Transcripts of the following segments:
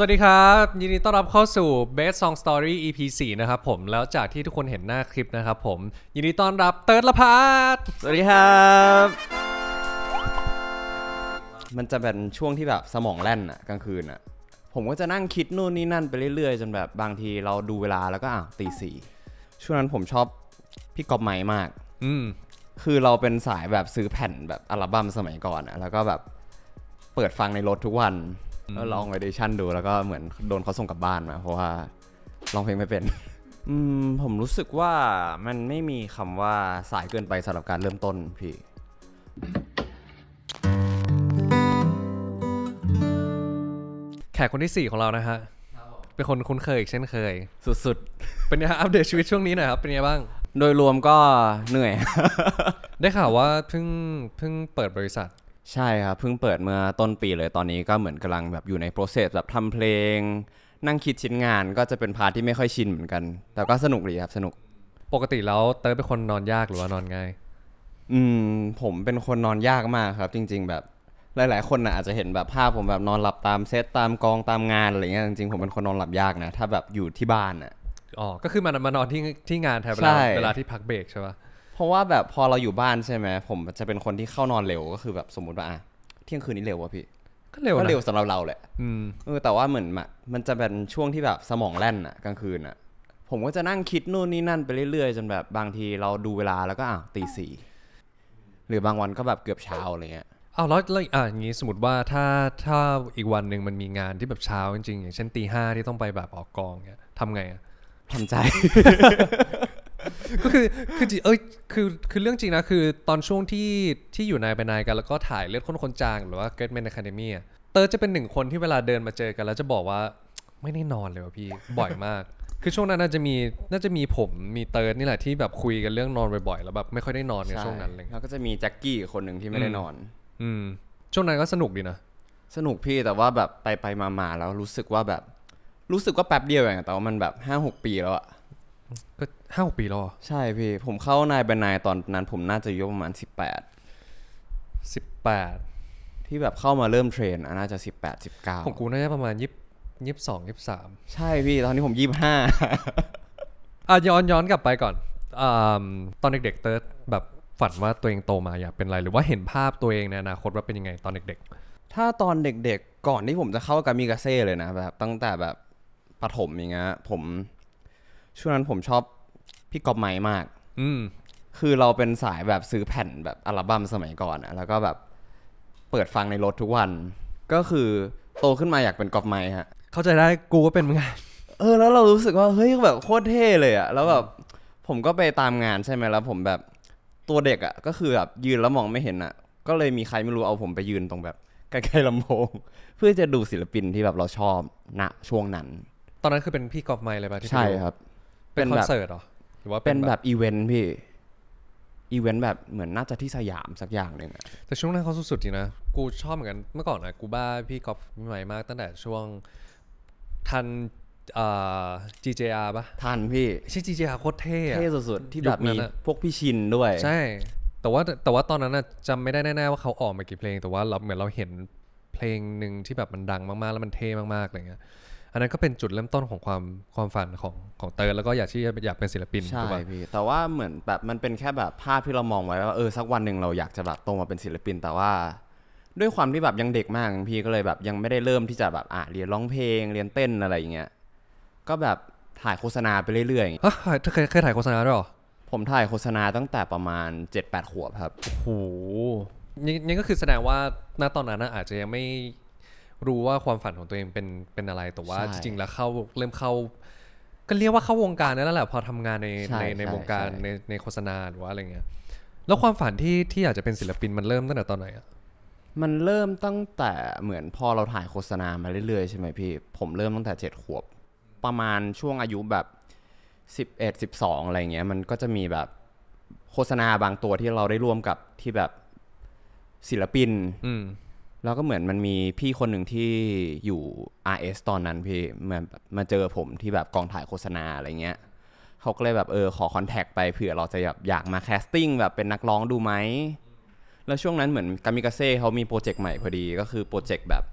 สวัสดีครับยินดีต้อนรับเข้าสู่ Best Song Story EP 4นะครับผมแล้วจากที่ทุกคนเห็นหน้าคลิปนะครับผมยินดีต้อนรับเติร์ดละพัดสวัสดีครับ มันจะเป็นช่วงที่แบบสมองแล่นอะกลางคืนอะผมก็จะนั่งคิดนู่นนี่นั่นไปเรื่อยๆจนแบบบางทีเราดูเวลาแล้วก็อ่ะตีสี่ช่วงนั้นผมชอบพี่กอบไม้มากอืมคือเราเป็นสายแบบซื้อแผ่นแบบอัลบั้มสมัยก่อนอะแล้วก็แบบเปิดฟังในรถทุกวันก็ลองอปดิชั่นดูแล้วก็เหมือนโดนเขาส่งกลับบ้านมา เพราะว่าลองเพลงไม่เป็นอืมผมรู้สึกว่ามันไม่มีคำว่าสายเกินไปสำหรับการเริ่มต้นพี่แขกคนที่ 4 ของเรานะฮะเป็นคนคุ้นเคยอีกเช่นเคย สุดๆ เป็นไงไงอัปเดตชีวิตช่วงนี้หน่อยครับเป็นไงบ้าง โดยรวมก็เหนื่อย ได้ข่าวว่าเพิ่งเพิ่งเปิดบริษัทใช่ครับ เพิ่งเปิดเมื่อต้นปีเลยตอนนี้ก็เหมือนกำลังแบบอยู่ในโปรเซสแบบทำเพลงนั่งคิดชิ้นงานก็จะเป็นพาร์ทที่ไม่ค่อยชินเหมือนกัน แต่ก็สนุกดีครับสนุกปกติแล้วเต้ยเป็นคนนอนยากหรือว่านอนง่ายอืมผมเป็นคนนอนยากมากครับ จริง ๆ แบบหลาย ๆคนนะอาจจะเห็นแบบภาพผมแบบนอนหลับตามเซตตามกองตามงานอะไรเงี้ยจริงๆผมเป็นคนนอนหลับยากนะถ้าแบบอยู่ที่บ้านอ่ะอ๋อก็คือมันมานอนที่ที่งานแทนเวลาเวลาที่พักเบรกใช่ปะเพราะว่าแบบพอเราอยู่บ้านใช่ไหมผมจะเป็นคนที่เข้านอนเร็วก็คือแบบสมมุติว่าอ่ะเที่ยงคืนนี้เร็วว่ะพี่ ก็เร็วก็เร็วสำหรับเราแหละเออแต่ว่าเหมือนมันจะเป็นช่วงที่แบบสมองแล่นอะกลางคืนอะผมก็จะนั่งคิดนู่นนี่นั่นไปเรื่อยๆจนแบบบางทีเราดูเวลาแล้วก็อ่ะตีสี่หรือบางวันก็แบบเกือบเช้าอะไรเงี้ยอ้าวแล้วแล้วอ่ะอย่างนี้สมมติว่าถ้าถ้าอีกวันหนึ่งมันมีงานที่แบบเช้าจริง ๆ อย่างเช่นตีห้าที่ต้องไปแบบออกกองเนี่ยทำไงอะทำใจก็คือคือจริงเอ้ยคือคือเรื่องจริงนะคือ ตอนช่วงที่ที่อยู่นายไปนายกันแล้วก็ถ่ายเลือดค้นคนจางหรือว่าเกรดแมนอะคาเดมี่เตอร์จะเป็นหนึ่งคนที่เวลาเดินมาเจอกันแล้วจะบอกว่าไม่ได้นอนเลยว่ะพี่บ่อยมาก คือช่วงนั้นน่าจะมีน่าจะมีผมมีเติร์ดนี่แหละที่แบบคุยกันเรื่องนอนบ่อยๆแล้วแบบไม่ค่อยได้นอนในช่วงนั้นเลยแล้วก็จะมีแจ็คกี้คนหนึ่งที่ไม่ได้นอน อืมช่วงนั้นก็สนุกดีนะสนุกพี่แต่ว่าแบบไปไปมาๆแล้วรู้สึกว่าแบบ รู้สึกว่าแป๊บเดียวเองแต่ว่ามันแบบห้าหกปีแล้วอะก็ห้าปีแล้วใช่พี่ ผมเข้านายเป็นนายตอนนั้นผมน่าจะอายุประมาณสิบแปดสิบแปดที่แบบเข้ามาเริ่มเทรนน่าจะสิบแปดสิบเก้าของกูน่าจะประมาณยี่ยี่สิบสองยี่สิบสามใช่พี่ ตอนนี้ผมยี่สิบห้าอ่ะย้อนย้อนกลับไปก่อนอตอนเด็กๆเติร์ดแบบฝันว่าตัวเองโตมาอยากเป็นอะไรหรือว่าเห็นภาพตัวเองในอนาคตว่าเป็นยังไงตอนเด็กๆ ถ้าตอนเด็กๆ ก่อนที่ผมจะเข้ากามิกาเซ่เลยนะแบบตั้งแต่แบบปฐมอย่างเงี้ยผมช่วงนั้นผมชอบพี่กอบไม้มาก อืมคือเราเป็นสายแบบซื้อแผ่นแบบอัลบั้มสมัยก่อนอะแล้วก็แบบเปิดฟังในรถทุกวัน ก็คือโตขึ้นมาอยากเป็นกอบไม้ฮะ เข้าใจได้กูก็เป็นเหมือนกัน เออ แล้วเรารู้สึกว่าเฮ้ยแบบโคตรเท่เลยอะแล้วแบบผมก็ไปตามงานใช่ไหมแล้ว ผมแบบตัวเด็กอะ ก็คือแบบยืนแล้วมองไม่เห็นอะก็เลยมีใครไม่รู้เอาผมไปยืนตรงแบบ ใกล้ ๆลำโพง เพื่อจะดูศิลปินที่แบบเราชอบณช่วงนั้น ตอนนั้นคือเป็นพี่กอบไม้เลยป่ะที่ดูใช่ครับเป็นคอนเสิร์ตหรอ หรือว่าเป็นแบบอีเวนต์พี่ อีเวนต์แบบเหมือนน่าจะที่สยามสักอย่างหนึ่งแต่ช่วงนั้นเขาสุดๆจริงนะ กูชอบเหมือนกัน เมื่อก่อนนะกูบ้าพี่กอล์ฟใหม่มาก ตั้งแต่ช่วงทันอ่า GJR ปะทันพี่ใช่ GJR โคตรเท่เท่สุดๆที่แบบมีพวกพี่ชินด้วย ใช่ แต่ว่าแต่ว่าตอนนั้นอะจำไม่ได้แน่ๆว่าเขาออกมากี่เพลง แต่ว่าเราเหมือนเราเห็นเพลงหนึ่งที่แบบมันดังมากๆ แล้วมันเท่มากๆอะไรเงี้ยอันนั้นก็เป็นจุดเริ่มต้นของความความฝันของของเติร์แล้วก็อยากที่อยากเป็นศิลปินใช่พี่แต่ว่าเหมือนแบบมันเป็นแค่แบบภาพที่เรามองไว้ว่า เออสักวันหนึ่งเราอยากจะแบบโตมาเป็นศิลปิน แต่ว่า ด้วยความที่แบบยังเด็กมากพี่ก็เลยแบบ ยังไม่ได้เริ่มที่จะแบบอ่ะเรียนร้องเพลงเรียนเต้นอะไรอย่างเงี้ยก็แบบถ่ายโฆษณาไปเรื่อยๆอ่ะเคยเคยถ่ายโฆษณาหรอ ผมถ่ายโฆษณาตั้งแต่ประมาณ7-8ขวบครับโอ้โหนี่นี่ก็คือแสดงว่าณตอนนั้นอาจจะยังไม่รู้ว่าความฝันของตัวเองเป็นเป็นอะไร แต่ว่า จริงๆ แล้วเข้าเริ่มเข้า ก็เรียกว่าเข้าวงการนั่นแหละพอทำงานในในในวงการในในโฆษณาหรือว่าอะไรเงี้ย แล้วความฝันที่ที่อยากจะเป็นศิลปินมันเริ่มตั้งแต่ตอนไหนอ่ะ มันเริ่มตั้งแต่เหมือนพอเราถ่ายโฆษณามาเรื่อยๆใช่ไหมพี่ ผมเริ่มตั้งแต่เจ็ดขวบ ประมาณช่วงอายุแบบสิบเอ็ดสิบสองอะไรเงี้ยมันก็จะมีแบบโฆษณาบางตัวที่เราได้ร่วมกับที่แบบศิลปินแล้วก็เหมือนมันมีพี่คนหนึ่งที่อยู่ RS ตอนนั้นพี่มามาเจอผมที่แบบกองถ่ายโฆษณาอะไรเงี้ย เขาก็เลยแบบเออ ขอคอนแทคไปเผื่อเราจะแบบอยากมาแคสติ้งแบบเป็นนักร้องดูไหม แล้วช่วงนั้นเหมือนกามิกาเซ่เขามีโปรเจกต์ใหม่พอดีก็คือโปรเจกต์แบบ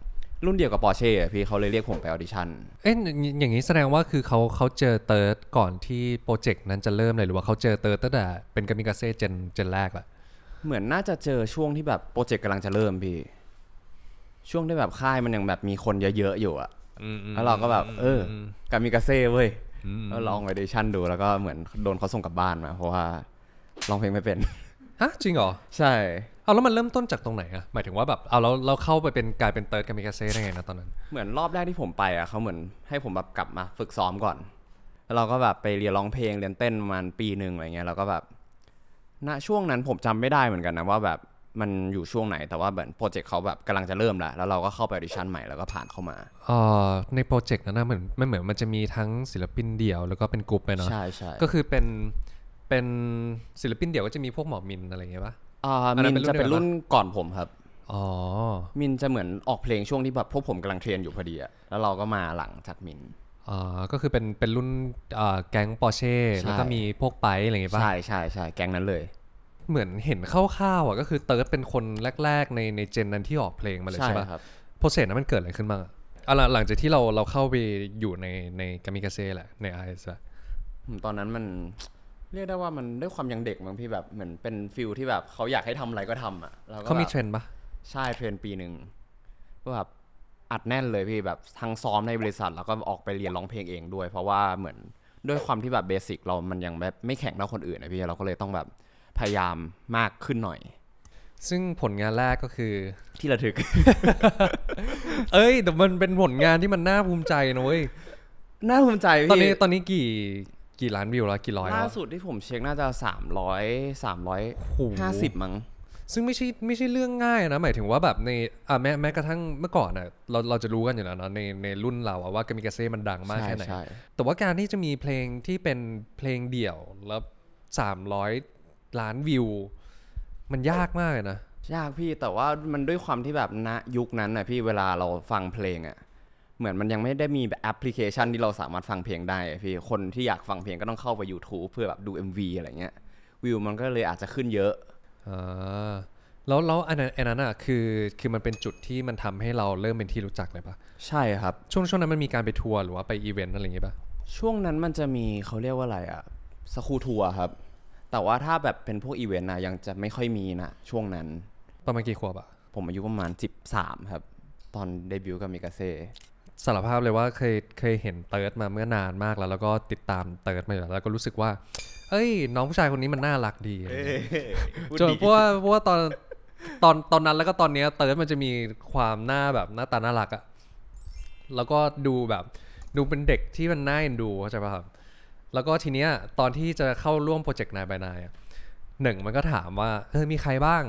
รุ่นเดียวกับปอร์เช่พี่เขาเลยเรียกผมไปออดิชั่นเอ้ยอย่างนี้แสดงว่าคือเขาเขาเจอเติร์ดก่อนที่โปรเจกต์นั้นจะเริ่มเลยหรือว่าเขาเจอเติร์ดตั้งแต่ เป็นกามิกาเซ่เจนเจนแรกละเหมือนน่าจะเจอช่วงที่แบบโปรเจกต์กำลังจะเริ่มพี่ช่วงที่แบบค่ายมันยังแบบมีคนเยอะๆอยู่อ่ะแล้วเราก็แบบ เออกามิกาเซ่เว้ยก็ลองไปเดชั่นดู แล้วก็เหมือนโดนเขาส่งกลับบ้านมา เพราะว่าร้องเพลงไม่เป็น ฮะ จริงเหรอ ใช่เอาแล้วมันเริ่มต้นจากตรงไหนอะหมายถึงว่าแบบ เอาเราเราเข้าไปเป็นกลายเป็นเติร์ดกามิกาเซ่ได้ไงนะตอนนั้น เหมือนรอบแรกที่ผมไปอะเขาเหมือนให้ผมแบบกลับมา ฝึกซ้อมก่อน แล้วเราก็แบบไปเรียนร้องเพลงเรียนเต้นประมาณปีหนึ่งอะไรเงี้ยเราก็แบบ ณ ช่วงนั้นผมจำไม่ได้เหมือนกันนะว่าแบบมันอยู่ช่วงไหนแต่ว่าเหมือนโปรเจกต์เขาแบบกำลังจะเริ่มแล้ว แล้วเราก็เข้าไปออดิชั่นใหม่แล้วก็ผ่านเข้ามาอ่อในโปรเจกต์นั้นนะเหมือนไม่เหมือนมันจะมีทั้งศิลปินเดี่ยว แล้วก็เป็นกลุ่มไปเนาะใช่ใช่ก็คือเป็นเป็นศิลปินเดี่ยวก็จะมีพวกหมอมินอะไรเงี้ยปะอ่ามินจะเป็นรุ่นก่อนผมครับอ๋อมินจะเหมือนออกเพลงช่วงที่แบบพวกผมกำลังเทรนอยู่พอดีอะแล้วเราก็มาหลังจากมินอ่าก็คือเป็นเป็นรุ่นแก๊งปอเช่แล้วก็มีพวกไปอะไรเงี้ยป่ะใช่ใช่ใช่แก๊งนั้นเลยเหมือนเห็นคร่าวๆอ่ะก็คือเติร์ดเป็นคนแรกๆ ในในเจนนั้นที่ออกเพลงมาเลยใช่ไหมครับ โปรเซสนั้นมันเกิดอะไรขึ้นบ้างอ่ะหลังจากที่เราเราเข้าไปอยู่ในในกามิกาเซ่แหละในไอซ์อะตอนนั้นมันเรียกได้ว่ามันด้วยความยังเด็กมั้งพี่แบบเหมือนเป็นฟิลที่แบบเขาอยากให้ทำอะไรก็ทำอ่ะเราก็เขามีเทรนปะใช่เทรนปีหนึ่งก็แบบอัดแน่นเลยพี่แบบทั้งซ้อมในบริษัท แล้วก็ออกไปเรียนร้องเพลงเองด้วยเพราะว่าเหมือนด้วยความที่แบบเบสิกเรามันยังแบบไม่แข็งเท่าคนอื่นนะพี่เราก็เลยต้องแบบพยายามมากขึ้นหน่อย ซึ่งผลงานแรกก็คือที่ระทึก เอ้ย แต่มันเป็นผลงานที่มันน่าภูมิใจนะเว้ย น่าภูมิใจพี่ตอนนี้ตอนนี้กี่กี่ล้านวิวแล้วกี่ร้อยแล้วล่าสุดที่ผมเช็คน่าจะสามร้อยสามร้อยห้าสิบมั้ง ซึ่งไม่ใช่ไม่ใช่เรื่องง่ายนะ หมายถึงว่าแบบในอ่าแม้แม้กระทั่งเมื่อก่อนเน่ะเราเราจะรู้กันอยู่แล้วเนาะในในรุ่นเราว่ากามิกาเซ่มันดังมากแค่ไหนแต่ว่าการที่จะมีเพลงที่เป็นเพลงเดี่ยวแล้วสามร้อยล้านวิวมันยากมากเลยนะยากพี่แต่ว่ามันด้วยความที่แบบณยุคนั้นนะพี่เวลาเราฟังเพลงอะ่ะเหมือนมันยังไม่ได้มีแอปพลิเคชันที่เราสามารถฟังเพลงได้พี่คนที่อยากฟังเพลงก็ต้องเข้าไป YouTube เพื่อแบบดู MV อะไรเงี้ยวิวมันก็เลยอาจจะขึ้นเยอะอ่าแล้วแล้วอันนั้นอันนั้นอ่ะคือ คือมันเป็นจุดที่มันทำให้เราเริ่มเป็นที่รู้จักเลยปะใช่ครับ ช่วงช่วงนั้นมันมีการไปทัวร์หรือว่าไปอีเวนต์อะไรอย่างงี้ปะช่วงนั้นมันจะมีเขาเรียกว่าอะไรอ่ะสกูทัวร์ครับแต่ว่าถ้าแบบเป็นพวกอีเวนต์นะยังจะไม่ค่อยมีนะช่วงนั้นประมาณกี่ขวบอะผมอายุประมาณ 13 ครับ ตอนเดบิวต์กับมิกาเซสารภาพเลยว่าเคยเคยเห็นเติร์ดมาเมื่อนานมากแล้ว แล้วก็ติดตามเติร์ดมาอยู่แล้วแล้วก็รู้สึกว่า เอ้ย น้องผู้ชายคนนี้มันน่ารักดีจนเพราะว่าเพราะว่าตอนตอนตอนนั้นแล้วก็ตอนนี้เติร์ดมันจะมีความหน้าแบบหน้าตาน่ารักอะแล้วก็ดูแบบ ดูเป็นเด็กที่มันน่าเอ็นดูเข้าใจป่ะครับแล้วก็ทีเนี้ยตอนที่จะเข้าร่วมโปรเจกต์นายบายนายหนึ่งมันก็ถามว่าเออมีใครบ้าง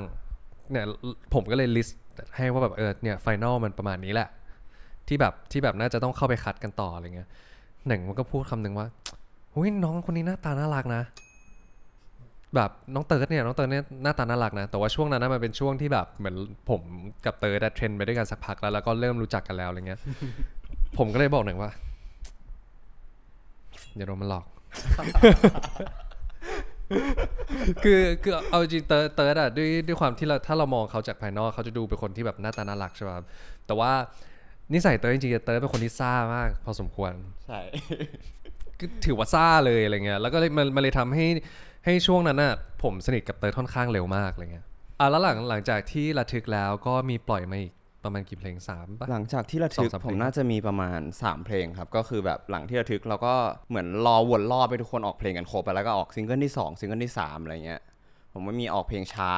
เนี่ยผมก็เลยลิสต์ให้ว่าแบบเออเนี่ยไฟแนลมันประมาณนี้แหละ ที่แบบที่แบบน่าจะต้องเข้าไปคัดกันต่ออะไรเงี้ยหนึ่งมันก็พูดคำหนึ่งว่าหุ้ยน้องคนนี้หน้าตาน่ารักนะ แบบน้องเติร์ดเนี่ยน้องเติร์ดเนี่ยหน้าตาน่ารักนะ แต่ว่าช่วงนั้นนะมันเป็นช่วงที่แบบเหมือนผมกับเติร์ดเทรนไปด้วยกันสักพักแล้วแล้วก็เริ่มรู้จักกันแล้วอะไรเงี้ยผมก็เลยบอกหนึ่งว่าอย่าโดนมันหลอกคือคือเอาจริงเตอร์เตอร์อะด้วยด้วยความที่เราถ้าเรามองเขาจากภายนอกเขาจะดูเป็นคนที่แบบหน้าตาน่ารักใช่ป่ะแต่ว่านิสัยเตอร์งจริงๆเตอร์เป็นคนที่ซ่ามาก พอสมควรใช่คือถือว่าซ่าเลยอะไรเงี้ยแล้วก็มันมันเลยทำให้ให้ช่วงนั้นอะผมสนิทกับเตอร์ค่อนข้างเร็วมากอะไรเงี้ยอ่ะแล้วหลังหลังจากที่ระทึกแล้วก็มีปล่อยมาอีกประมาณกี่เพลงสามปะหลังจากที่ระทึก ผมน่าจะมีประมาณ 3 เพลงครับ ก็คือแบบหลังที่ระทึกเราก็เหมือนรอวนรอบไปทุกคนออกเพลงกันครบไปแล้วก็ออกซิงเกิลที่2ซิงเกิลที่3อะไรเงี้ยผมม่มีออกเพลงช้า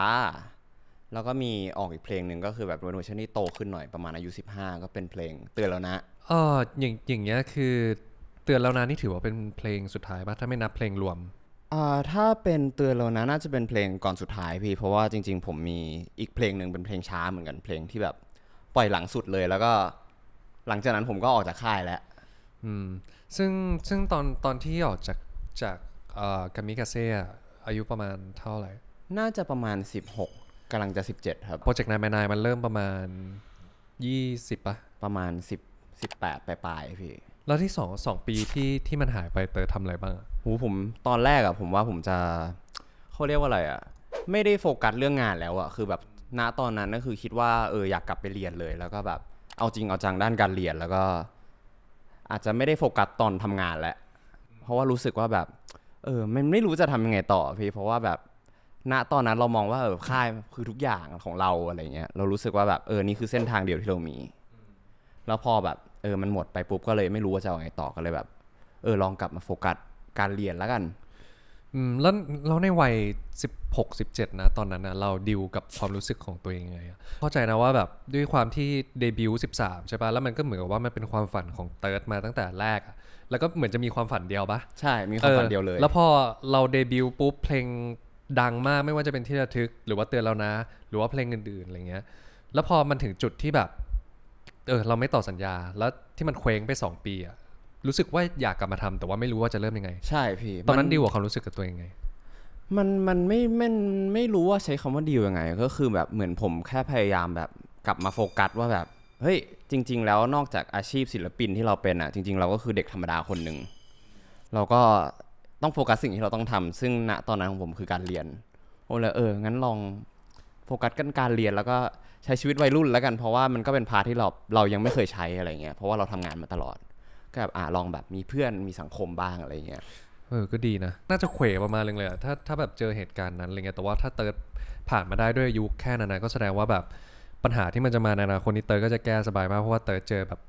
แล้วก็มีออกอีกเพลงหนึ่งก็คือแบบเวอร์ชันที่โตขึ้นหน่อยประมาณอายุ15ก็เป็นเพลง เตือนแล้วนะเอออย่างอย่างเงี้ยคือเตือนแล้วนะนี่ถือว่าเป็นเพลงสุดท้ายปะถ้าไม่นับเพลงรวมอ่าถ้าเป็นเตือนแล้วนะ น่าจะเป็นเพลงก่อนสุดท้ายพี่เพราะว่าจริง ๆ ผมมีอีกเพลงหนึ่งเป็นเพลงช้าเหมือนกันเพลงที่แบบปล่อยหลังสุดเลยแล้วก็หลังจากนั้นผมก็ออกจากค่ายแล้วอืมซึ่งซึ่งตอนตอนที่ออกจากจากเอ่อกามิกาเซ่อายุประมาณเท่าไหร่ น่าจะประมาณ 16กำลังจะ 17 ครับโปรเจกต์นายแมนายมันเริ่มประมาณ 20ปะประมาณ 10 18ปลายๆพี่แล้วที่ 2 2 ปีที่ที่มันหายไปเตอทำอะไรบ้าง หูผมตอนแรกอะผมว่าผมจะเขาเรียกว่าอะไรอะไม่ได้โฟกัสเรื่องงานแล้วอะคือแบบณตอนนั้นก็คือคิดว่าเอออยากกลับไปเรียนเลยแล้วก็แบบ เอาจริงเอาจังด้านการเรียนแล้วก็ อาจจะไม่ได้โฟกัสตอนทำงานแหละเพราะว่ารู้สึกว่าแบบ เออมันไม่รู้จะทำยังไงต่อพี่เพราะว่าแบบณตอนนั้นเรามองว่าเออค่ายคือทุกอย่างของเราอะไรเงี้ย เรารู้สึกว่าแบบเออนี่คือเส้นทางเดียวที่เรามี แล้วพอแบบเออมันหมดไปปุ๊บก็เลย ไม่รู้ว่าจะเอาไงต่อก็เลยแบบ เออลองกลับมาโฟกัสการเรียนแล้วกันอืมแล้วเราในวัย 16 17นะตอนนั้นนะเราดิวกับความรู้สึกของตัวเองไงอะเข้าใจนะว่าแบบด้วยความที่เดบิวต์13ใช่ปะ่ะแล้วมันก็เหมือนกับว่ามันเป็นความฝันของเติร์ดมาตั้งแต่แรกแล้วก็เหมือนจะมีความฝันเดียวปะใช่มีความฝันเดียวเลย แล้วพอเราเดบิวต์ปุ๊บเพลงดังมากไม่ว่าจะเป็นที่ระทึก หรือว่าเตือนเรานะ หรือว่าเพลงอื่น ๆอะไรเงี้ย แล้วพอมันถึงจุดที่แบบเออเราไม่ต่อสัญญาแล้วที่มันเคว้งไป2ปีอะรู้สึกว่าอยากกลับมาทำ แต่ว่าไม่รู้ว่าจะเริ่มยังไง ใช่พี่ ตอนนั้นดีกว่าความรู้สึกกับตัวเองไงมันมันไม่ม่นไม่รู้ว่าใช้คำว่าดียังไง ก็คือแบบเหมือนผมแค่พยายามแบบกลับมาโฟกัสว่าแบบเฮ้ยจริง ๆ แล้วนอกจากอาชีพศิลปินที่เราเป็นอ่ะจริง ๆเราก็คือเด็กธรรมดาคนหนึ่งเราก็ต้องโฟกัสสิ่งที่เราต้องทำ ซึ่งณตอนนั้นของผมคือการเรียนโอ้เลยเอองั้นลองโฟกัสกันการเรียนแล้วก็ใช้ชีวิตวัยรุ่นแล้วกัน เพราะว่ามันก็เป็นพาที่เราเรายังไม่เคยใช้อะไรเงี้ยเพราะว่าเราทำงานมาตลอดก็แบบอ่าลองแบบมีเพื่อนมีสังคมบ้างอะไรเงี้ยเออก็ดีนะน่าจะเขวประมาณนึงเลยอะถ้าถ้าแบบเจอเหตุการณ์นั้นอะไรเงี้ยแต่ว่าถ้าเติร์ดผ่านมาได้ด้วยอายุแค่นั้นนะก็แสดงว่าแบบปัญหาที่มันจะมาในอนาคตนี้เติร์ดก็จะแก้สบายมากเพราะว่าเติร์ดเจอแบบ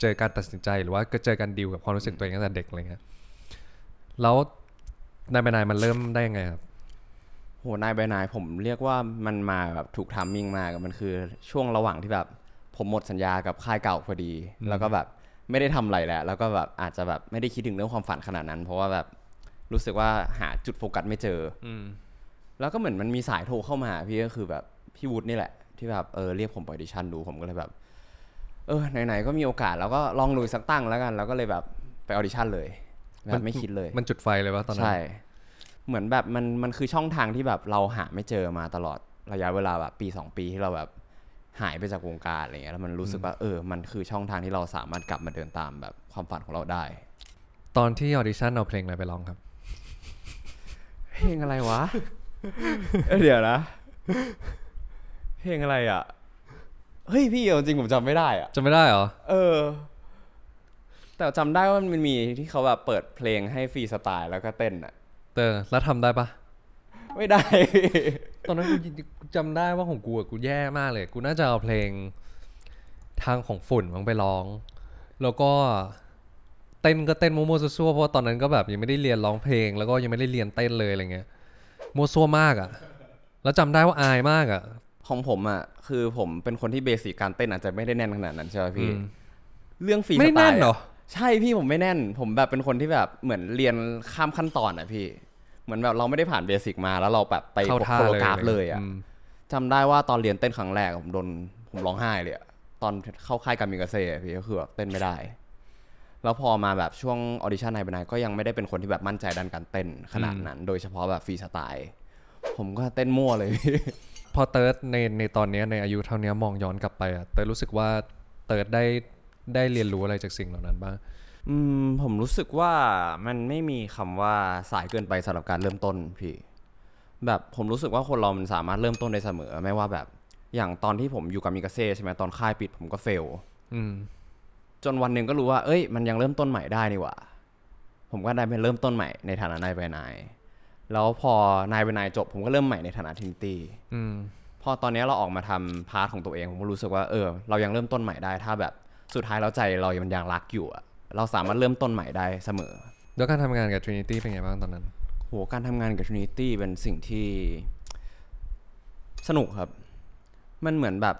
เจอการตัดสินใจ หรือว่าเจอการดิวกับความรู้สึกตัวเองตั้งแต่เด็กอะไรเงี้ยแล้วนายไปนายมันเริ่มได้ยังไงครับโหนายไปนายผมเรียกว่ามันมาแบบถูกทามมิ่งมากมันคือช่วงระหว่างที่แบบผมหมดสัญญากับค่ายเก่าพอดี แล้วก็แบบไม่ได้ทำอะไรแล้วแล้วก็แบบอาจจะแบบไม่ได้คิดถึงเรื่องความฝันขนาดนั้น เพราะว่าแบบรู้สึกว่าหาจุดโฟกัสไม่เจอ อืแล้วก็เหมือนมันมีสายโทรเข้ามาพี่ก็คือแบบพี่วุฒินี่แหละที่แบบเออเรียกผมไปดิชั่นดูผมก็เลยแบบเออไหนๆก็มีโอกาสแล้วก็ลองลุยสักตั้งแล้วกันแล้วก็เลยแบบไปออดิชั่นเลยแบบไม่คิดเลย มันจุดไฟเลยว่าตอนนั้นใช่เหมือนแบบมันมันคือช่องทางที่แบบเราหาไม่เจอมาตลอดระยะเวลาแบบปีสองปีที่เราแบบหายไปจากวงการอะไรเงี้ยแล้วมันรู้สึกว่า เออ มันคือช่องทางที่เราสามารถกลับมาเดินตามแบบความฝันของเราได้ ตอนที่ออดิชั่นเอาเพลงอะไรไปร้องครับเพลงอะไรวะเดี๋ยวนะ เพลงอะไรอ่ะเฮ้ยพี่เอาจริงผมจำไม่ได้อ่ะจำไม่ได้เหรอเออ แต่จำได้ว่ามันมีที่เขาแบบเปิดเพลงให้ฟรีสไตล์ แล้วก็เต้นอ่ะเตอแล้วทำได้ปะไม่ได้ ตอนนั้น กูจำได้ว่าของกูอะกูแย่มากเลย กูน่าจะเอาเพลงทางของฝุ่นมังไปร้อง แล้วก็ เต้นก็เต้นมัวๆซั่วๆเพราะตอนนั้นก็แบบ ยังไม่ได้เรียนร้องเพลง แล้วก็ยังไม่ได้เรียนเต้นเลยอะไรเงี้ยมัวซั่วมากอ่ะ แล้วจำได้ว่าอายมากอ่ะของผมอ่ะคือผมเป็นคนที่เบสิกการเต้นอาจจะไม่ได้แน่นขนาดนั้นใช่ไหมพี่ เรื่องฟีสไตล์ไม่แน่นเหรอใช่พี่ผมไม่แน่น ผมแบบเป็นคนที่แบบเหมือนเรียนข้ามขั้นตอนอ่ะพี่เหมือนแบบเราไม่ได้ผ่านเบสิกมาแล้วเราแบบไปโคโลกราฟ เลยอ่ะจำได้ว่าตอนเรียนเต้นครั้งแรก ผมโดนผมร้องไห้เลยตอนเข้าค่ายการมิกาเซ่พี่ก็คือแบบเต้นไม่ได้ แล้วพอมาแบบช่วงออดิชั่นเนบนายก็ยังไม่ได้เป็นคนที่แบบมั่นใจด้านการเต้นขนาดนั้น โดยเฉพาะแบบฟรีสไตล์ ผมก็เต้นมั่วเลยพี่ พอเติร์ดในในตอนนี้ในอายุเท่านี้มองย้อนกลับไปอ่ะเติร์ดรู้สึกว่าเติร์ดได้ได้เรียนรู้อะไรจากสิ่งเหล่านั้นบ้างอืมผมรู้สึกว่ามันไม่มีคำว่าสายเกินไปสำหรับการเริ่มต้นพี่ แบบผมรู้สึกว่าคนเรามันสามารถเริ่มต้นได้เสมอไม่ว่าแบบอย่างตอนที่ผมอยู่กับมิกาเซ่ใช่ไหมตอนค่ายปิด ผมก็เฟลอืมจนวันหนึ่งก็รู้ว่า เอ้ยมันยังเริ่มต้นใหม่ได้นี่หว่า ผมก็ได้ไปเริ่มต้นใหม่ในฐานะนายไปนาย แล้วพอนายไปนายจบ ผมก็เริ่มใหม่ในฐานะทิมตี้พอตอนนี้เราออกมาทำพาร์ทของตัวเอง ผมก็รู้สึกว่าเออ เรายังเริ่มต้นใหม่ได้ ถ้าแบบสุดท้ายแล้วใจเรายมันยังรักอยู่อะเราสามารถเริ่มต้นใหม่ได้เสมอแล้วการทำงานกับ Trinity เป็นไงบ้างตอนนั้นโหการทำงานกับ Trinity เป็นสิ่งที่สนุกครับ มันเหมือนแบบ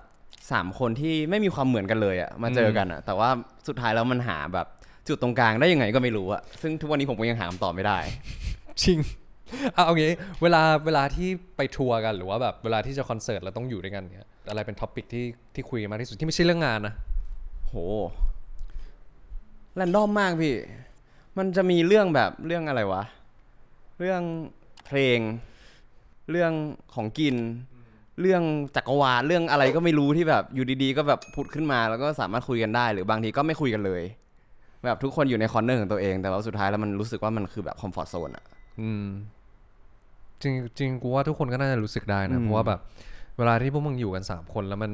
สามคนที่ไม่มีความเหมือนกันเลยอะมาเจอกันอะแต่ว่าสุดท้ายแล้วมันหาแบบจุดตรงกลางได้ยังไงก็ไม่รู้อะซึ่งทุกวันนี้ผมก็ยังหาคำตอบไม่ได้จริงเอายอางี้เวลาเวลาที่ไปทัวร์กันหรือว่าแบบ เวลาที่จะคอนเสิร์ตเราต้องอยู่ด้วยกันเนี่ยอะไรเป็นท็อปิกที่ที่คุยมากที่สุดที่ไม่ใช่เรื่องงานนะโหแรนดอมมากพี่ มันจะมีเรื่องแบบเรื่องอะไรวะ เรื่องเพลง เรื่องของกิน เรื่องจักรวาลเรื่องอะไรก็ไม่รู้ที่แบบอยู่ดีๆก็แบบพูดขึ้นมา แล้วก็สามารถคุยกันได้ หรือบางทีก็ไม่คุยกันเลย แบบทุกคนอยู่ในคอนเนอร์ของตัวเองแต่ว่าสุดท้ายแล้วมันรู้สึกว่ามันคือแบบคอมฟอร์ทโซนอะจริง จริงกูว่าทุกคนก็น่าจะรู้สึกได้นะเพราะว่าแบบ เวลาที่พวกมึงอยู่กันสามคน แล้วมัน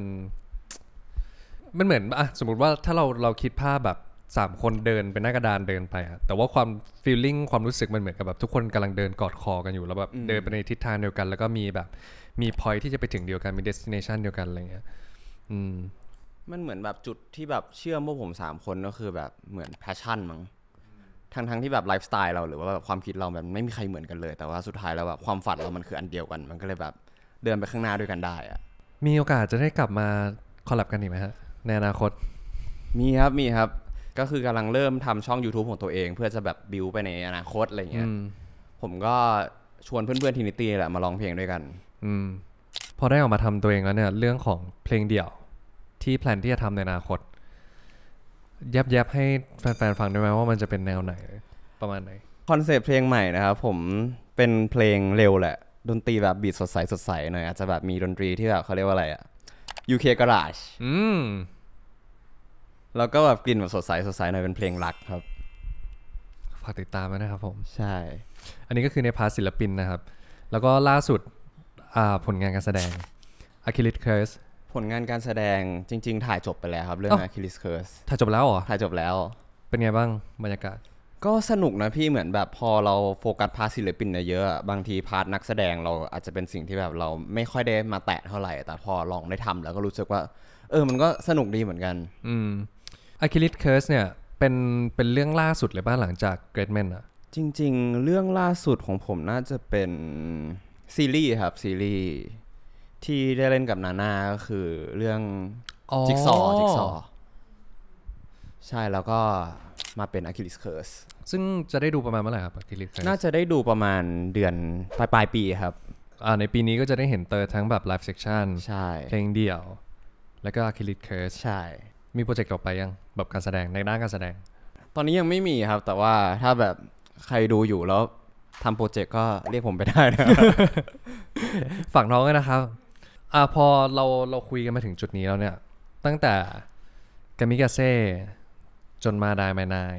มันเหมือนอะสมมติว่าถ้าเราเราคิดภาพแบบสามคนเดินเป็นหน้ากระดานเดินไปอะ แต่ว่าความฟีลลิ่งความรู้สึกมันเหมือนกับแบบทุกคนกำลังเดินกอดคอกันอยู่ แล้วแบบเดินไปในทิศทางเดียวกัน แล้วก็มีแบบมีพอยที่จะไปถึงเดียวกันมีเดสติเนชันเดียวกันอะไรเงี้ย อืม มันเหมือนแบบจุดที่แบบเชื่อมพวกผมสามคนก็คือแบบเหมือนแพชชั่นมั้ง ทั้งทั้งที่แบบไลฟ์สไตล์เราหรือว่าแบบความคิดเราแบบไม่มีใครเหมือนกันเลย แต่ว่าสุดท้ายแล้วแบบความฝันเรามันคืออันเดียวกัน มันก็เลยแบบเดินไปข้างหน้าด้วยกันได้อะ มีโอกาสจะได้กลับมาคอลแลบกันอีกไหมฮะ ในอนาคต มีครับมีครับก็คือกำลังเริ่มทำช่อง YouTube ของตัวเอง เพื่อจะแบบบิวไปในอนาคตอะไรเงี้ยผมก็ชวนเพื่อนๆทีนิตี้แหละมาร้องเพลงด้วยกัน อืมพอได้ออกมาทำตัวเองแล้วเนี่ย เรื่องของเพลงเดี่ยว ที่แพลนที่จะทำในอนาคตยับยับให้แฟนๆ ฟังได้ไหมว่ามันจะเป็นแนวไหน ประมาณไหน คอนเซปต์เพลงใหม่นะครับผมเป็นเพลงเร็วแหละ ดนตรีแบบบีทสดใสสดใสหน่อยอาจจะแบบมีดนตรีที่แบบเขาเรียกว่าอะไรอะ UK Garage อืมแล้วก็แบบกลิ่นแบบสดใสสดใสหน่อยเป็นเพลงรักครับ ฝากติดตามไว้นะครับผม ใช่ อันนี้ก็คือในพาร์ทศิลปินนะครับ แล้วก็ล่าสุดผลงานการแสดง a c h i l l e s Curse ผลงานการแสดงจริงๆถ่ายจบไปแล้วครับเรื่อง a c h i l l e s Curse ถ่ายจบแล้วเหรอ ถ่ายจบแล้ว เป็นไงบ้างบรรยากาศ ก็สนุกนะพี่เหมือนแบบพอเราโฟกัสพาร์ทศิลปินเยอะอะ บางทีพาร์ทนักแสดงเราอาจจะเป็นสิ่งที่แบบเราไม่ค่อยได้มาแตะเท่าไหร่ แต่พอลองได้ทำแล้วก็รู้สึกว่า เออมันก็สนุกดีเหมือนกัน อืมอะคิลิสเคิร์สเนี่ยเป็นเป็นเรื่องล่าสุดเลยป่ะหลังจากเกรดแมนอะจริง ๆ เรื่องล่าสุดของผมน่าจะเป็น ซีรีส์ครับ ซีรีส์ที่ได้เล่นกับนาน่าก็คือเรื่อง จิกซอจิกซอใช่แล้วก็มาเป็นอะคิลิสเคิร์สซึ่งจะได้ดูประมาณเมื่อไหร่ครับอะคิลิสเคิร์สน่าจะได้ดูประมาณเดือน ปลายปลายปีครับ อ่าในปีนี้ก็จะได้เห็นเตอร์ทั้งแบบไลฟ์เซกชั่นใช่เพลงเดี่ยว แล้วก็อะคิลิสเคิร์สใช่มีโปรเจกต์ต่อไปยังแบบการแสดงในด้านการแสดง ตอนนี้ยังไม่มีครับ แต่ว่าถ้าแบบใครดูอยู่แล้วทำโปรเจกต์ก็เรียกผมไปได้นะฝากน้องยนะครับอ่าพอเราเราคุยกันมาถึงจุดนี้แล้วเนี่ย ตั้งแต่กามิกาเซ่จนมาไดมานาย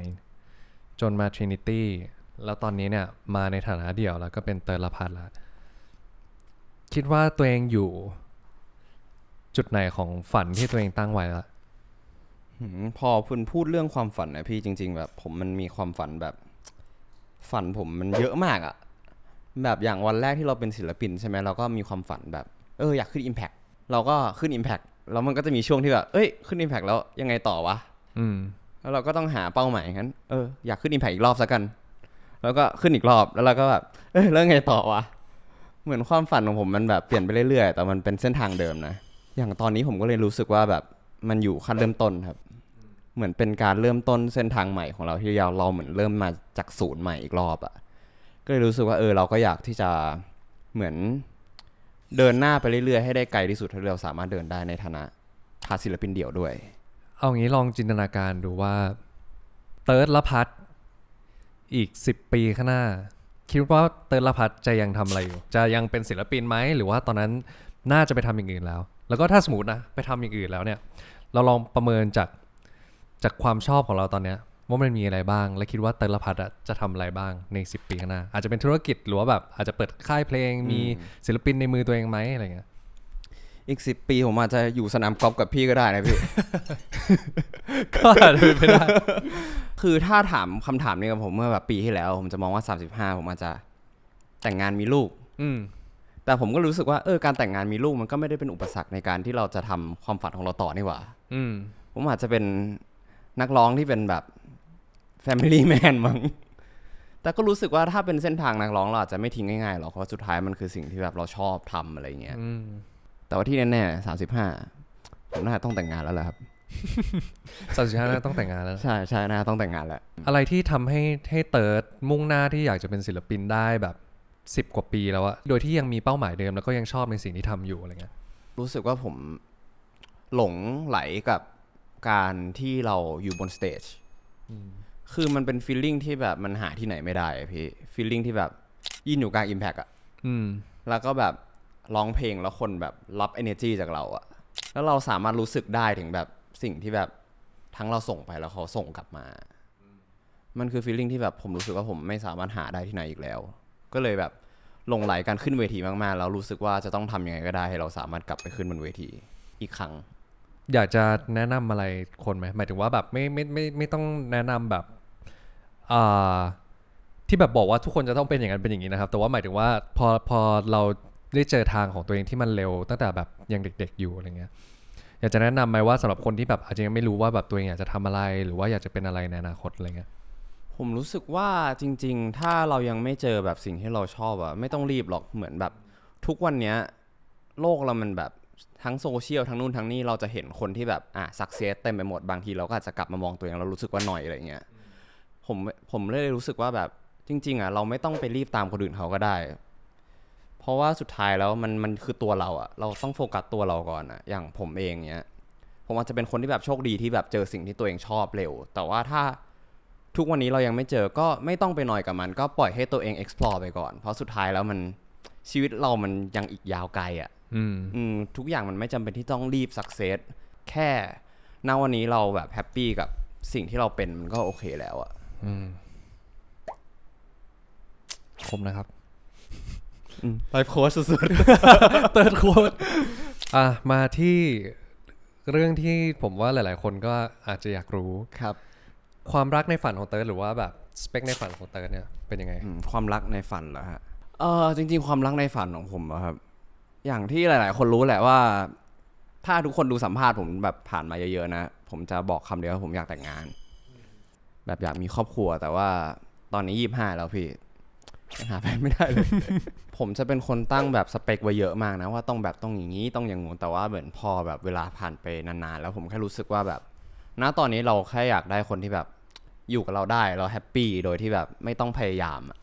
จนมาทรินิตี้แล้วตอนนี้เนี่ยมาในฐานะเดี่ยวแล้วก็เป็นเตอร์ลพัดละ คิดว่าตัวเองอยู่จุดไหนของฝันที่ตัวเองตั้งไว้ละพอคุณพูดเรื่องความฝันนะพี่จริง ๆ แบบ ผมมันมีความฝันแบบ ฝันผมมันเยอะมากอะแบบอย่างวันแรกที่เราเป็นศิลปินใช่ไหมเราก็มีความฝันแบบเอออยากขึ้น Impact เราก็ขึ้น Impact แล้วมันก็จะมีช่วงที่แบบเอ้ยขึ้น Impact แล้วยังไงต่อวะอแล้วเราก็ต้องหาเป้าหมายงั้นเอออยากขึ้น Impact อีกรอบสักกันแล้วก็ขึ้นอีกรอบแล้วเราก็แบบเอ้ยแล้วไงต่อวะเหมือนความฝันของผมมันแบบเปลี่ยนไปเรื่อย ๆ แต่มันเป็นเส้นทางเดิมนะอย่างตอนนี้ผมก็เลยรู้สึกว่าแบบมันอยู่ขั้นเริ่มต้นครับเหมือนเป็นการเริ่มต้นเส้นทางใหม่ของเราที่ยาว เราเหมือนเริ่มมาจากศูนย์ใหม่อีกรอบอะ่ะ ก็เลยรู้สึกว่าเออเราก็อยากที่จะเหมือนเดินหน้าไปเรื่อยๆ ให้ได้ไกลที่สุดเท่าที่เราสามารถเดินได้ในฐานะพาศิลปินเดี่ยวด้วย เอางี้ลองจินตนาการดูว่าเติร์ดละพัดอีกสิบปีข้างหน้าคิดว่าเติร์ดละพัดจะยังทำอะไรอยู่ จะยังเป็นศิลปินไหมหรือว่าตอนนั้นน่าจะไปทำอย่างอื่นแล้ว แล้วก็ถ้าสมมตินะไปทำอย่างอื่นแล้วเนี่ยเราลองประเมินจากจากความชอบของเราตอนเนี้ย ว่ามันมีอะไรบ้าง และคิดว่าเตลพัทจะทำอะไรบ้างใน10ปีข้างหน้าอาจจะเป็นธุรกิจหรือว่าแบบ อาจจะเปิดค่ายเพลงมีศิลปินในมือตัวเองไหมอะไรเงี้ยอีกสิบปีผมอาจจะอยู่สนามกอล์ฟกับพี่ก็ได้นะพี่ก็อาจจะเป็นได้คือถ้าถามคำถามนี้กับผมเมื่อแบบปีที่แล้ว ผมจะมองว่าสามสิบห้าผมอาจจะ แต่งงานมีลูก อืแต่ผมก็รู้สึกว่าเออการแต่งงานมีลูก มันก็ไม่ได้เป็นอุปสรรคในการที่เราจะทำความฝันของเราต่อนี่หว่า อืผมอาจจะเป็นนักร้องที่เป็นแบบแฟมิลี่แมนมั้ง แต่ก็รู้สึกว่าถ้าเป็นเส้นทางนักร้องเราอาจจะไม่ทิ้งง่ายๆหรอก เพราะสุดท้ายมันคือสิ่งที่แบบเราชอบทำอะไรเงี้ยแต่ว่าที่แน่ๆสามสิบห้าผมน่าต้องแต่งงานแล้วแหละครับสามสิบห้าน่าต้องแต่งงานแล้ว ใช่ใช่น่าต้องแต่งงานแล้ว อะไรที่ทำให้ให้เติร์ดมุ่งหน้าที่อยากจะเป็นศิลปินได้แบบสิบกว่าปีแล้วอะโดยที่ยังมีเป้าหมายเดิม แล้วก็ยังชอบในสิ่งที่ทำอยู่อะไรเงี้ย รู้สึกว่าผมหลงไหลกับการที่เราอยู่บนสเตจคือมันเป็นฟีลลิ่งที่แบบมันหาที่ไหนไม่ได้พี่ฟีลลิ่งที่แบบยินอยู่กลางอิมแพกอะแล้วก็แบบร้องเพลงแล้วคนแบบรับเอเนจีจากเราอะ แล้วเราสามารถรู้สึกได้ถึงแบบสิ่งที่แบบทั้งเราส่งไปแล้วเขาส่งกลับมา มันคือฟีลลิ่งที่แบบผมรู้สึกว่าผม ไม่สามารถหาได้ที่ไหนอีกแล้ว ก็เลยแบบลงไหลการขึ้นเวทีมากๆแล้วรู้สึกว่าจะต้องทํยังไงก็ได้ ให้เราสามารถกลับไปขึ้นบนเวทีอีกครั้งอยากจะแนะนำอะไรคนไหมหมายถึงว่าแบบไม่ไม่ไม่ไม่ต้องแนะนำแบบอ่าที่แบบบอกว่าทุกคนจะต้องเป็นอย่างนั้นเป็นอย่างนี้นะครับ แต่ว่าหมายถึงว่า พอพอเราได้เจอทางของตัวเองที่มันเร็วตั้งแต่แบบยังเด็กๆอยู่อะไรเงี้ยอยากจะแนะนำไหมว่าสำหรับคนที่แบบ อาจจะยังไม่รู้ว่าแบบตัวเองอยากจะทำอะไรหรือว่าอยากจะเป็นอะไรในอนาคตอะไรเงี้ยผมรู้สึกว่าจริง ๆ ถ้าเรายังไม่เจอแบบสิ่งที่เราชอบอะไม่ต้องรีบหรอกเหมือนแบบ ทุกวันเนี้ยโลกเรา มันแบบทั้งโซเชียลทั้งนู่นทั้งนี่เราจะเห็นคนที่แบบอ่ะสักเซสเต็มไปหมด บางทีเราก็อาจจะกลับมามองตัวเองเรารู้สึกว่าหน่อยอะไรเงี้ยผมผมเลยรู้สึกว่าแบบ จริงๆอ่ะเราไม่ต้องไปรีบตามคนอื่นเขาก็ได้ เพราะว่าสุดท้ายแล้วมันมันคือตัวเราอ่ะเราต้องโฟกัสตัวเราก่อนอ่ะอย่างผมเองเนี้ยผมอาจจะเป็นคนที่แบบโชคดีที่แบบเจอสิ่งที่ตัวเองชอบเร็ว แต่ว่าถ้าทุกวันนี้เรายังไม่เจอก็ไม่ต้องไปหน่อยกับมัน ก็ปล่อยให้ตัวเอง explore ไปก่อน เพราะสุดท้ายแล้วมันชีวิตเรามันยังอีกยาวไกลอ่ะอืม ทุกอย่างมันไม่จำเป็นที่ต้องรีบสักเซส แค่ณวันนี้เราแบบแฮปปี้กับสิ่งที่เราเป็น มันก็โอเคแล้วอะคมนะครับไลฟ์โค้ชสุดๆเติร์ดโค้ชอ่ะมาที่เรื่องที่ผมว่าหลายๆคนก็อาจจะอยากรู้ครับ ความรักในฝันของเติร์ดหรือว่าแบบสเปคในฝันของเติร์ดเนี่ยเป็นยังไงความรักในฝันเหรอฮะเออจริงๆ ความรักในฝันของผมอะครับอย่างที่หลาย ๆ คนรู้แหละว่า ถ้าทุกคนดูสัมภาษณ์ผมแบบผ่านมาเยอะ ๆ นะ ผมจะบอกคำเดียวว่าผมอยากแต่งงาน แบบอยากมีครอบครัว แต่ว่าตอนนี้ยี่บห้าแล้วพี่หาแฟนไม่ได้เลยผมจะเป็นคนตั้งแบบสเปคไว้เยอะมากนะ ว่าต้องแบบต้องอย่างนี้ต้องอย่างงูแต่ว่าเหมือนพอแบบเวลาผ่านไปนาน ๆ แล้วผมแค่รู้สึกว่าแบบ ณตอนนี้เราแค่อยากได้คนที่แบบอยู่กับเราได้ เราแฮปปี้โดยที่แบบไม่ต้องพยายามอะ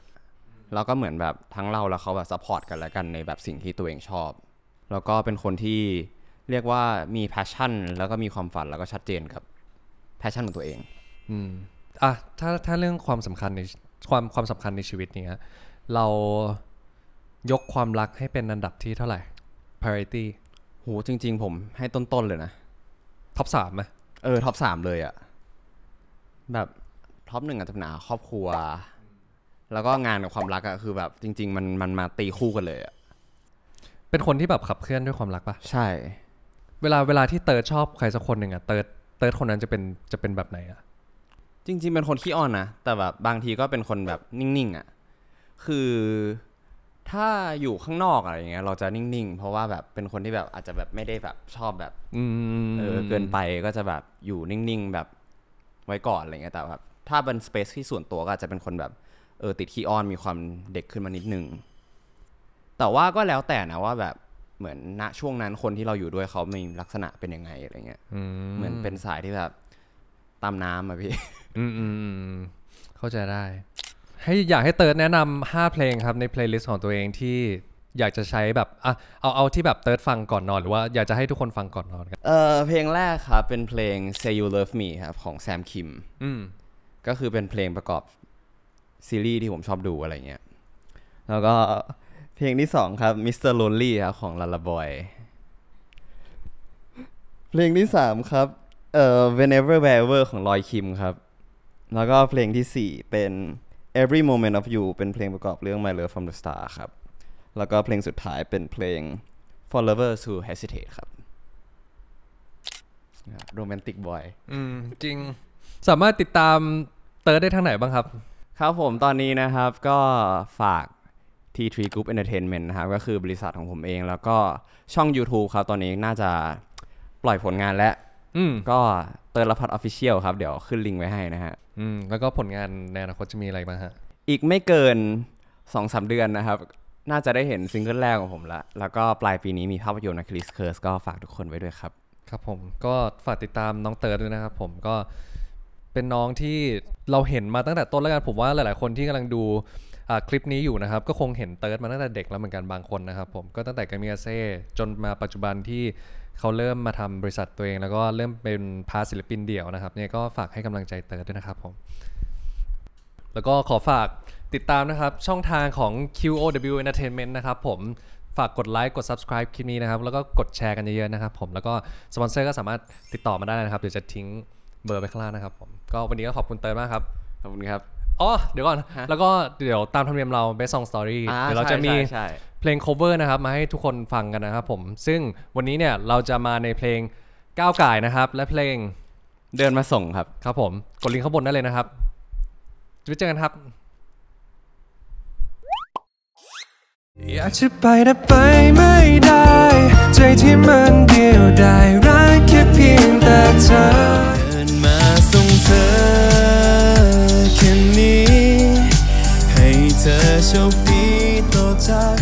แล้วก็เหมือนแบบทั้งเราและเขาแบบซัพพอร์ตกันและกันในแบบสิ่งที่ตัวเองชอบ แล้วก็เป็นคนที่เรียกว่ามีแพชชั่น แล้วก็มีความฝันแล้วก็ชัดเจนกับแพชชั่นของตัวเอง อืมอ่ะถ้าถ้าเรื่องความสำคัญในความความสำคัญในชีวิตเนี้ยเรายกความรักให้เป็นอันดับที่เท่าไหร่ parity โหจริงๆ ผมให้ต้นๆ เลยนะท็อปสามไหมเออท็อปสามเลยอะแบบท็อปหนึ่งอาจจะเป็นหนาครอบครัวแล้วก็งาน กับความรักอะคือแบบ จริง ๆ มันมันมาตีคู่กันเลยอะเป็นคนที่แบบขับเคลื่อนด้วยความรักปะใช่ เวลาเวลาที่เติร์ดชอบใครสักคนหนึ่งอะเติร์ดเติร์ดคนนั้นจะเป็นจะเป็นแบบไหนอะจริงๆเป็นคนขี้อ้อนนะแต่แบบบางทีก็เป็นคนแบบนิ่งๆอะคือ ถ้าอยู่ข้างนอกอะไรอย่างเงี้ยเราจะนิ่งๆเพราะว่าแบบเป็นคนที่แบบอาจจะแบบไม่ได้แบบชอบแบบ อืเออ เกินไปก็จะแบบอยู่นิ่งๆแบบ ไว้ก่อนอะไรเงี้ยแต่แบบถ้าเป็นสเปซที่ส่วนตัวก็อาจจะเป็นคนแบบเออติดขี้อ้อนมีความเด็กขึ้นมานิดนึงแต่ว่าก็แล้วแต่นะว่าแบบเหมือนณช่วงนั้นคนที่เราอยู่ด้วยเขามีลักษณะเป็นยังไงอะไรเงี้ยเหมือนเป็นสายที่แบบ ตามน้ำอะพี่อืมเข้าใจได้ ให้อยากให้เติร์ดแนะนำห้าเพลงครับในเพลย์ลิสต์ของตัวเองที่อยากจะใช้แบบอ่ะเอาเอาที่แบบเติร์ดฟังก่อนนอน หรือว่าอยากจะให้ทุกคนฟังก่อนนอนกันเออเพลงแรกครับ เป็นเพลง Say You Love Me ครับของแซมคิมอืมก็คือเป็นเพลงประกอบซีรีส์ที่ผมชอบดูอะไรเงี้ย แล้วก็เพลงที่สองครับ Mr. Lonely ครับ ของลาลาบอย เพลงที่สามครับเอ่อ Whenever Wherever ของลอยคิมครับ แล้วก็เพลงที่สี่เป็น Every Moment of You เป็นเพลงประกอบเรื่อง My Love from the Star ครับ แล้วก็เพลงสุดท้ายเป็นเพลง For Lovers Who Hesitate ครับโรแมนติกบอย อืมจริง สามารถติดตามเตอร์ได้ทางไหนบ้างครับครับผมตอนนี้นะครับก็ฝาก T3 Group Entertainment นะครับ ก็คือบริษัทของผมเอง แล้วก็ช่อง YouTube ครับ ตอนนี้น่าจะปล่อยผลงานแล้วก็เติร์ลพัทออฟฟิเชียลครับ เดี๋ยวขึ้นลิงก์ไว้ให้นะฮะแล้วก็ผลงานในอนาคตจะมีอะไรบ้างฮะอีกไม่เกิน2อสเดือนนะครับ น่าจะได้เห็นซิงเกิลแรกของผมละแล้วก็ปลายปีนี้มีภาพยนตร์นะคริสเคิร์สก็ฝากทุกคนไว้ด้วยครับ ครับผมก็ฝากติดตามน้องเติร์ดด้วยนะครับ ผมก็เป็นน้องที่เราเห็นมาตั้งแต่ต้นแล้วกันผมว่าหลายๆ คนที่กำลังดูคลิปนี้อยู่นะครับก็คงเห็นเติร์ดมาตั้งแต่เด็กแล้วเหมือนกันบางคนนะครับผมก็ตั้งแต่กามิอาเซ่จนมาปัจจุบันที่เขาเริ่มมาทำบริษัทตัวเองแล้วก็เริ่มเป็นพาศิลปินเดี่ยวนะครับเนี่ยก็ฝากให้กำลังใจเติร์ดด้วยนะครับผมแล้วก็ขอฝากติดตามนะครับช่องทางของ QOW Entertainment นะครับผมฝากกดไลค์กด subscribe คลิปนี้นะครับแล้วก็กดแชร์กันเยอะๆนะครับผมแล้วก็สปอนเซอร์ก็สามารถติดต่อมาได้นะครับเดี๋ยวจะทิ้งเบอร์ไปข้างล่างนะครับผมก็วันนี้ก็ขอบคุณเตยมากครับขอบคุณครับอ๋อเดี๋ยวก่อนแล้วก็เดี๋ยวตามธรรมเนียมเราไปส t งสตอรี่เดี๋ยวเราจะมีเพลง cover นะครับมาให้ทุกคนฟังกันนะครับผมซึ่งวันนี้เนี่ยเราจะมาในเพลงก้าวไก่นะครับ และเพลงเดินมาส่งครับ ครับผมกดลิงก์ข้างบนได้เลยนะครับไป้เจอกันครับอยากจะไปแต่ไปไม่ได้ใจที่มันเดียวดายรักแค่เพียงแต่เธอ手臂都在。